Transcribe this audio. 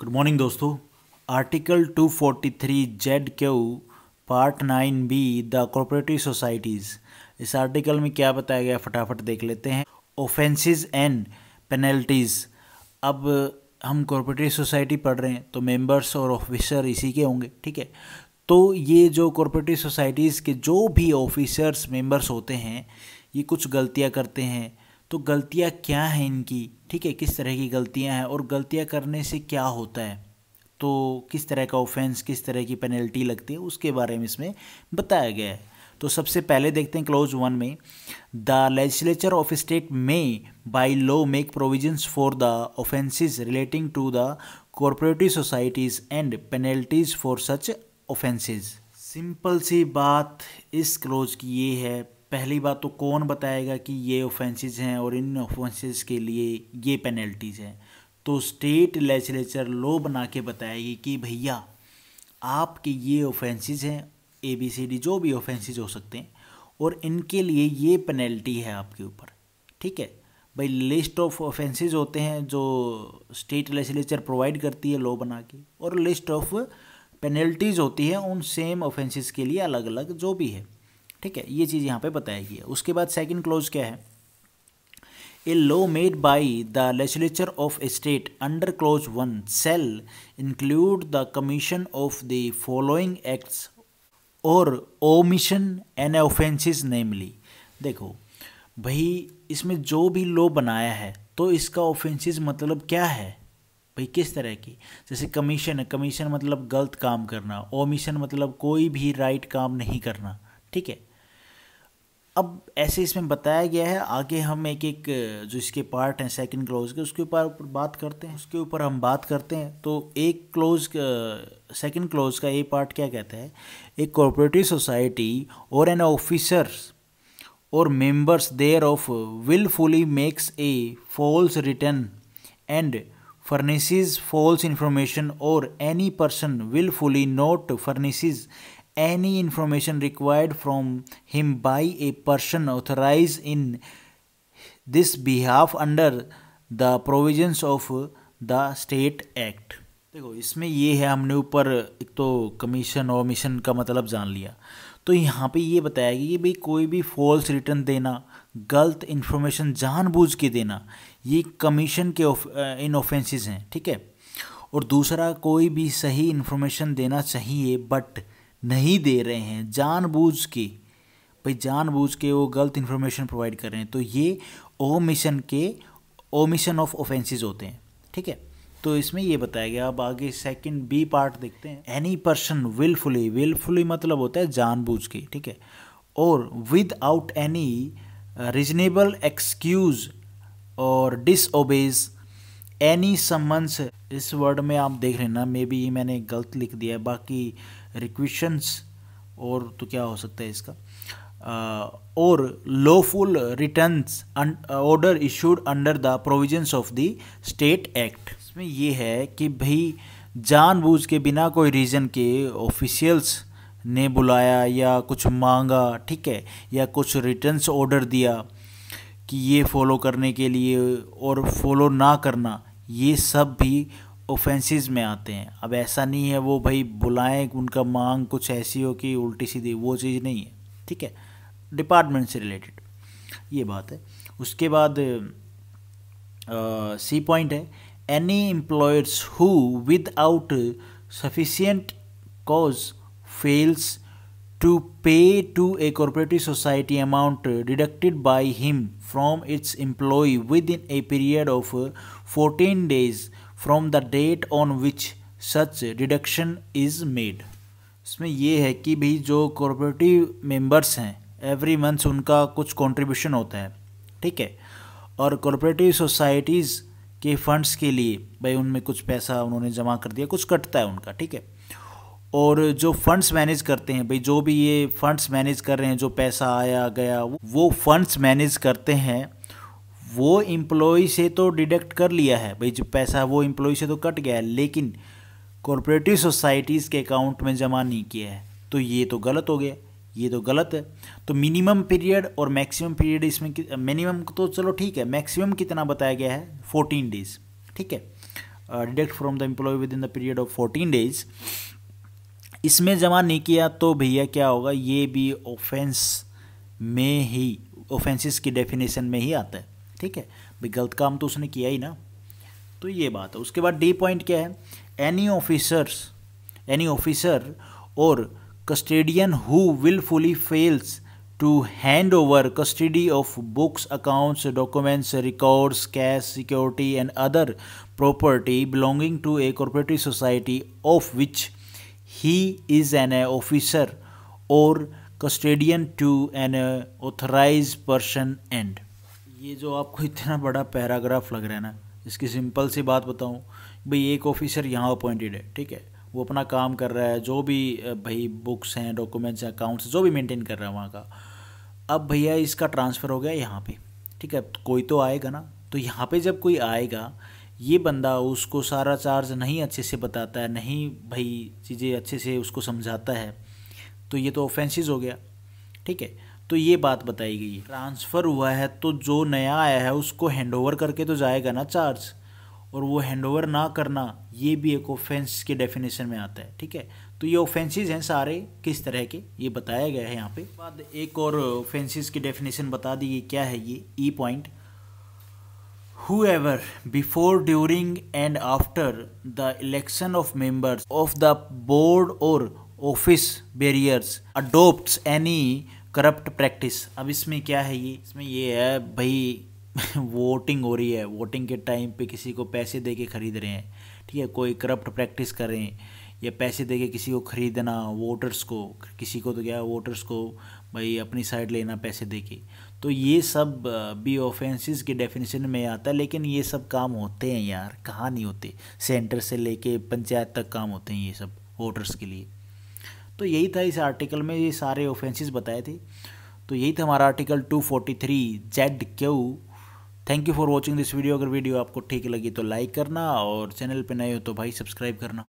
good morning दोस्तों article 243 Z Q part nine B the cooperative societies इस article में क्या बताया गया फटाफट देख लेते हैं ऑफेंसेस एंड पेनल्टीज़ अब हम कॉपरेटिव सोसाइटी पढ़ रहे हैं तो मेंबर्स और ऑफिसर इसी के होंगे ठीक है तो ये जो कॉपरेटिव सोसाइटीज़ के जो भी ऑफिसर्स मेंबर्स होते हैं ये कुछ गलतियाँ करते हैं तो गलतियाँ क्या हैं इनकी ठीक है किस तरह की गलतियाँ हैं और गलतियाँ करने से क्या होता है तो किस तरह का ऑफेंस किस तरह की पेनल्टी लगती है उसके बारे में इसमें बताया गया है तो सबसे पहले देखते हैं क्लोज वन में the legislature of state may by law make provisions for the offences relating to the cooperative societies and penalties for such offences simple सी बात इस क्लोज की ये है पहली बात तो कौन बताएगा कि ये ऑफेंसेस हैं और इन ऑफेंसेस के लिए ये पेनल्टीज़ हैं तो स्टेट लेजिस्लेचर लॉ बना के बताएगी कि भैया आपके ये ऑफेंसेस हैं ए बी सी डी जो भी ऑफेंसेस हो सकते हैं और इनके लिए ये पेनल्टी है आपके ऊपर ठीक है भाई लिस्ट ऑफ ऑफेंसेस होते हैं जो स्टेट लेजिस्लेचर प्रोवाइड करती है लॉ बना के और लिस्ट ऑफ पेनल्टीज़ होती है उन सेम ऑफेंसेस के लिए अलग अलग जो भी है ठीक है ये चीज़ यहाँ पे बताई गई है उसके बाद सेकंड क्लोज क्या है a law made by the legislature of state under clause one shall include the commission of the following acts or omission an offences namely देखो भाई इसमें जो भी लॉ बनाया है तो इसका ऑफेंसेस मतलब क्या है भाई किस तरह की जैसे कमीशन है कमीशन मतलब गलत काम करना ओमिशन मतलब कोई भी राइट काम नहीं करना ठीक है अब ऐसे इसमें बताया गया है आगे हम एक एक जो इसके पार्ट हैं सेकंड क्लोज के उसके ऊपर बात करते हैं उसके ऊपर हम बात करते हैं तो एक क्लोज सेकंड क्लोज का ये पार्ट क्या कहता है एक cooperative society or an officers or members thereof wilfully makes a false return and false information or any person will willfully not furnishes any information required from him by a person authorized in this behalf under the provisions of the state act देखो इसमें ये है हमने ऊपर एक तो commission और mission का मतलब जान लिया तो यहाँ पे ये बताया गया कि भाई कोई भी फॉल्स रिटर्न देना गलत इन्फॉर्मेशन जानबूझ के देना ये कमीशन के इन ऑफेंसेस हैं ठीक है और दूसरा कोई भी सही इन्फॉर्मेशन देना चाहिए बट नहीं दे रहे हैं जानबूझ के भाई जानबूझ के वो गलत इन्फॉर्मेशन प्रोवाइड कर रहे हैं तो ये ओमिशन के ओमिशन ऑफ ऑफेंसेज होते हैं ठीक है तो इसमें ये बताया गया अब आगे सेकंड बी पार्ट देखते हैं एनी पर्सन विलफुली विलफुली मतलब होता है जानबूझ के ठीक है और without any reasonable excuse or disobeys any summons इस वर्ड में आप देख रहे हैं ना मे बी मैंने गलत लिख दिया है बाकी रिक्विशंस और तो क्या हो सकता है इसका or lawful return order issued under the provisions of the state act इसमें ये है कि भाई जानबूझ के बिना कोई रीज़न के ऑफिशियल्स ने बुलाया या कुछ मांगा ठीक है या कुछ रिटर्न्स ऑर्डर दिया कि ये फॉलो करने के लिए और फॉलो ना करना ये सब भी ऑफेंसेस में आते हैं अब ऐसा नहीं है वो भाई बुलाएं उनका मांग कुछ ऐसी हो कि उल्टी सीधी वो चीज़ नहीं है ठीक है डिपार्टमेंट से रिलेटेड ये बात है उसके बाद सी uh, पॉइंट है any employers who without sufficient cause fails pay to a cooperative society amount deducted by him from its employ within a period of fourteen days from the date on which such deduction is made इसमें यह है कि भाई जो cooperative members हैं every month उनका कुछ contribution होता है ठीक है और कॉरपोरेटिव सोसाइटीज़ के फंड्स के लिए भाई उनमें कुछ पैसा उन्होंने जमा कर दिया कुछ कटता है उनका ठीक है और जो फंड्स मैनेज करते हैं भाई जो भी ये फंड्स मैनेज कर रहे हैं जो पैसा आया गया वो फंड्स मैनेज करते हैं वो एम्प्लॉय से तो डिडक्ट कर लिया है भाई जो पैसा वो एम्प्लॉय से तो कट गया है लेकिन कॉरपोरेटिव सोसाइटीज़ के अकाउंट में जमा नहीं किया है तो ये तो गलत हो गया ये तो गलत है तो मिनिमम पीरियड और मैक्सिमम पीरियड इसमें मिनिमम तो चलो ठीक है मैक्सिमम कितना बताया गया है फोर्टीन डेज ठीक है deduct from the employ within the period of fourteen days इसमें जमा नहीं किया तो भैया क्या होगा ये भी ऑफेंस में ही ऑफेंसिस की डेफिनेशन में ही आता है ठीक है भाई गलत काम तो उसने किया ही ना तो ये बात है उसके बाद डी पॉइंट क्या है any officers any officer or custodian who wilfully fails to hand over custody of books accounts documents records cash security and other property belonging to a cooperative society of which he is an a officer or custodian to an authorise person and ये जो आपको इतना बड़ा paragraph लग रहा है ना इसकी सिंपल सी बात बताऊँ भाई एक ऑफिसर यहाँ अपॉइंटेड है ठीक है वो अपना काम कर रहा है जो भी भाई बुक्स हैं डॉक्यूमेंट्स हैं अकाउंट्स जो भी मेंटेन कर रहा है वहाँ का अब भैया इसका ट्रांसफ़र हो गया यहाँ पे ठीक है तो कोई तो आएगा ना तो यहाँ पे जब कोई आएगा ये बंदा उसको सारा चार्ज नहीं अच्छे से बताता है नहीं भाई चीज़ें अच्छे से उसको समझाता है तो ये तो ऑफेंसिस हो गया ठीक है तो ये बात बताई गई है ट्रांसफ़र हुआ है तो जो नया आया है उसको हैंड ओवर करके तो जाएगा ना चार्ज और वो हैंड ओवर ना करना ये भी एक ऑफेंस के डेफिनेशन में आता है ठीक है तो ये ऑफेंसेस हैं सारे किस तरह के ये बताया गया है यहाँ पे बाद एक और ऑफेंसेस की डेफिनेशन बता दी ये क्या है ये E point ever before during and after the election of members of the board or office bearers adopt any corrupt practice अब इसमें क्या है ये इसमें ये है भाई वोटिंग हो रही है वोटिंग के टाइम पे किसी को पैसे दे के ख़रीद रहे हैं ठीक है कोई करप्ट प्रैक्टिस कर रहे हैं या पैसे दे के किसी को ख़रीदना वोटर्स को किसी को तो क्या वोटर्स को भाई अपनी साइड लेना पैसे दे के तो ये सब भी ऑफेंसेस के डेफिनेशन में आता है लेकिन ये सब काम होते हैं यार कहाँ नहीं होते सेंटर से लेके पंचायत तक काम होते हैं ये सब वोटर्स के लिए तो यही था इस आर्टिकल में ये सारे ऑफेंसेस बताए थे तो यही था हमारा article 243 Z Q thank you for watching this video अगर वीडियो आपको ठीक लगी तो लाइक करना और चैनल पर नए हो तो भाई सब्सक्राइब करना